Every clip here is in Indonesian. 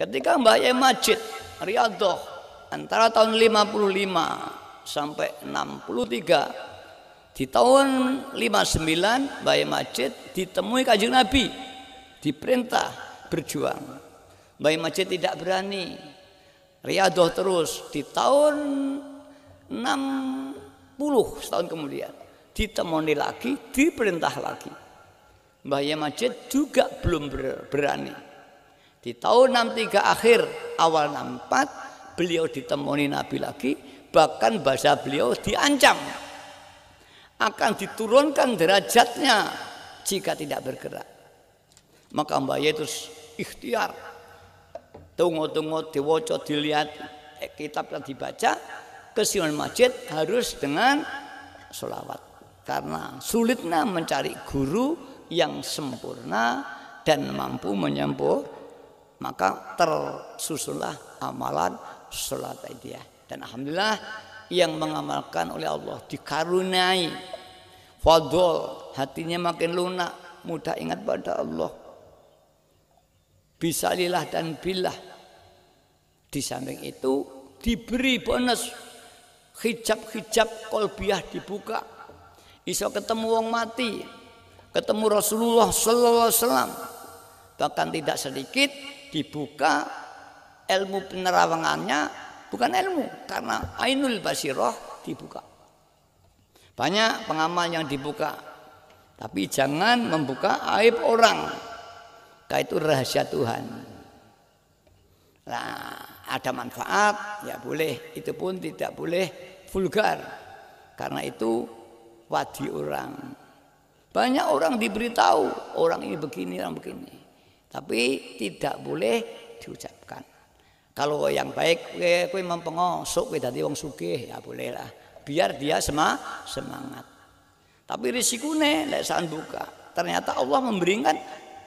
Ketika Mbah Yai Majid Riyadhah antara tahun 55 sampai 63 di tahun 59 Mbah Yai Majid ditemui Kanjeng Nabi diperintah berjuang. Mbah Yai Majid tidak berani. Riyadhah terus di tahun 60 tahun kemudian ditemui lagi, diperintah lagi. Mbah Yai Majid juga belum berani. Di tahun 63 akhir awal 64 beliau ditemui Nabi lagi bahkan bahasa beliau diancam akan diturunkan derajatnya jika tidak bergerak. Maka Mbah Yai terus ikhtiar. Tunggu-tunggu diwoco dilihat eh, kitab yang dibaca ke Sion Masjid harus dengan solawat. Karena sulitnya mencari guru yang sempurna dan mampu menyembuh maka tersusunlah amalan sholat dia dan alhamdulillah yang mengamalkan oleh Allah dikaruniai fadol hatinya makin lunak mudah ingat pada Allah bisa lillah dan billah di samping itu diberi bonus hijab-hijab kolbiah dibuka iso ketemu wong mati ketemu Rasulullah sallallahu alaihi wasallam bahkan tidak sedikit dibuka ilmu penerawangannya bukan ilmu karena ainul basiroh dibuka. Banyak pengamal yang dibuka, tapi jangan membuka aib orang. Karena itu rahasia Tuhan. Nah, ada manfaat ya boleh, itu pun tidak boleh vulgar. Karena itu wadi orang. Banyak orang diberitahu, orang ini begini, orang begini. Tapi tidak boleh diucapkan. Kalau yang baik kue mempengosok kue tadi wong suke, ya boleh lah. Biar dia sema semangat. Tapi risikune lek buka. Ternyata Allah memberikan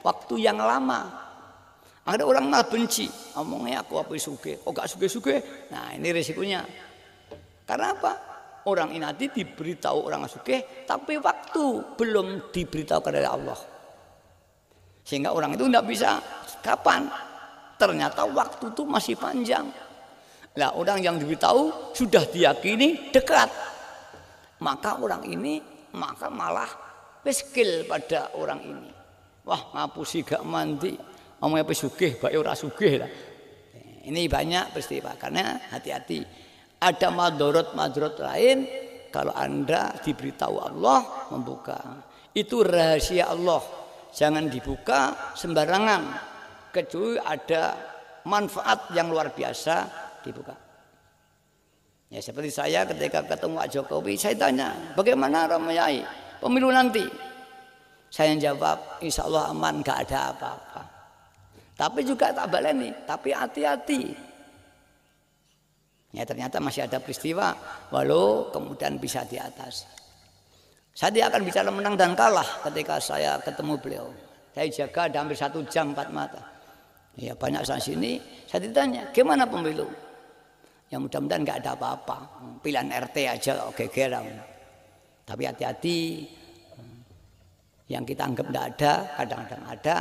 waktu yang lama. Ada orang malah benci, omongnya aku apa suge, oh gak suge-suge. Nah ini risikonya. Karena apa? Orang ini diberitahu orang suge, tapi waktu belum diberitahu kepada Allah. Sehingga orang itu tidak bisa kapan. Ternyata waktu itu masih panjang. Nah orang yang diberitahu sudah diyakini dekat. Maka orang ini maka malah miskin pada orang ini. Wah ngapusi gak mandi. Omong apa sugih, baik ora sugih lah. Eh, ini banyak peristiwa karena hati-hati. Ada madorot-madorot lain kalau Anda diberitahu Allah membuka. Itu rahasia Allah. Jangan dibuka sembarangan kecuali ada manfaat yang luar biasa dibuka. Ya seperti saya ketika ketemu Pak Jokowi, saya tanya, bagaimana Ramai pemilu nanti? Saya jawab, insya Allah aman, gak ada apa-apa. Tapi juga tak nih, tapi hati-hati. Ya ternyata masih ada peristiwa, walau kemudian bisa diatasi. Saya tidak akan bicara menang dan kalah ketika saya ketemu beliau. Saya jaga ada hampir satu jam empat mata. Ya banyak sana sini. Saya ditanya, gimana pemilu? Yang mudah-mudahan nggak ada apa-apa. Pilihan RT aja oke geram. Tapi hati-hati. Yang kita anggap tidak ada, kadang-kadang ada.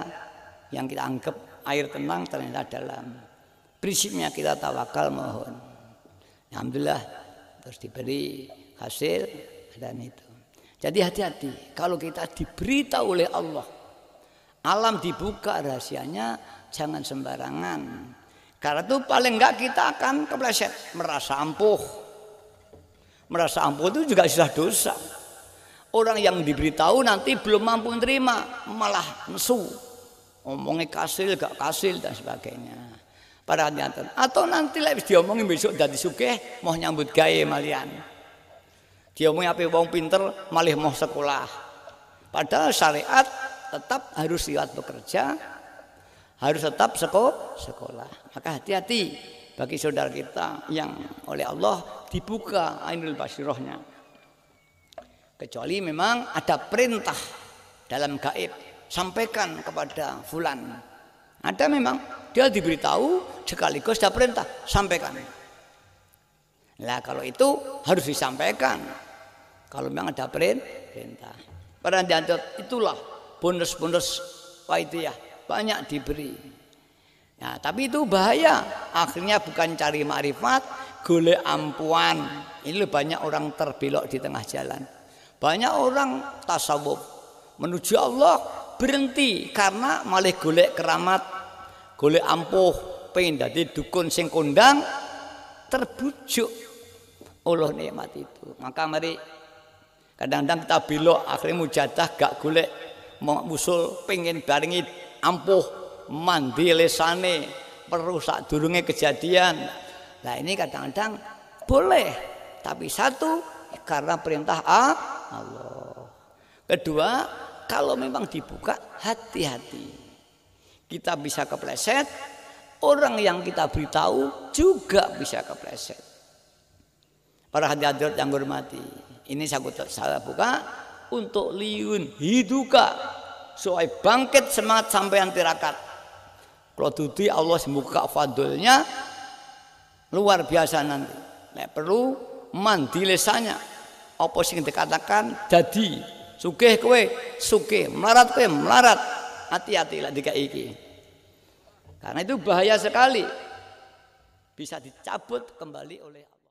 Yang kita anggap air tenang ternyata dalam. Prinsipnya kita tawakal mohon. Alhamdulillah terus diberi hasil dan itu. Jadi hati-hati kalau kita diberitahu oleh Allah. Alam dibuka rahasianya jangan sembarangan. Karena itu paling enggak kita akan kepleset, merasa ampuh. Merasa ampuh itu juga sudah dosa. Orang yang diberitahu nanti belum mampu menerima, malah nesu. Omongnya kasil, gak kasil dan sebagainya. Para hati Atau nanti lagi diomongin besok dari suke mau nyambut gaya malian. Diomongi apa wong pinter malih mau sekolah. Padahal syariat tetap harus lihat bekerja, harus tetap sekolah. Maka hati-hati bagi saudara kita yang oleh Allah dibuka ainul basirohnya. Kecuali memang ada perintah dalam gaib sampaikan kepada fulan. Ada memang dia diberitahu sekaligus ada perintah sampaikan. Nah kalau itu harus disampaikan. Kalau memang ada perintah. Padahal diantar itulah bonus-bonus itu ya banyak diberi. Nah, tapi itu bahaya. Akhirnya bukan cari marifat, gule ampuan. Ini banyak orang terbelok di tengah jalan. Banyak orang tasawuf menuju Allah berhenti karena malih golek keramat, golek ampuh, pengen jadi dukun sing kondang terbujuk Allah nikmat itu. Maka mari kadang-kadang kita bilok akhirnya mujadah gak golek mau usul pengen barengi ampuh mandi lesane perusak durungnya kejadian. Nah ini kadang-kadang boleh tapi satu karena perintah A, Allah. Kedua, kalau memang dibuka hati-hati. Kita bisa kepleset, orang yang kita beritahu juga bisa kepleset. Para hadirat yang hormati, ini saya saya buka untuk liun hiduka supaya bangkit semangat yang tirakat. Kalau dudi Allah semuka fadulnya luar biasa nanti. nah, perlu mandi lesanya. Apa sing dikatakan jadi sugih kowe, sugih, melarat kowe, melarat. Hati-hati lah dikai iki. Karena itu bahaya sekali. Bisa dicabut kembali oleh Allah.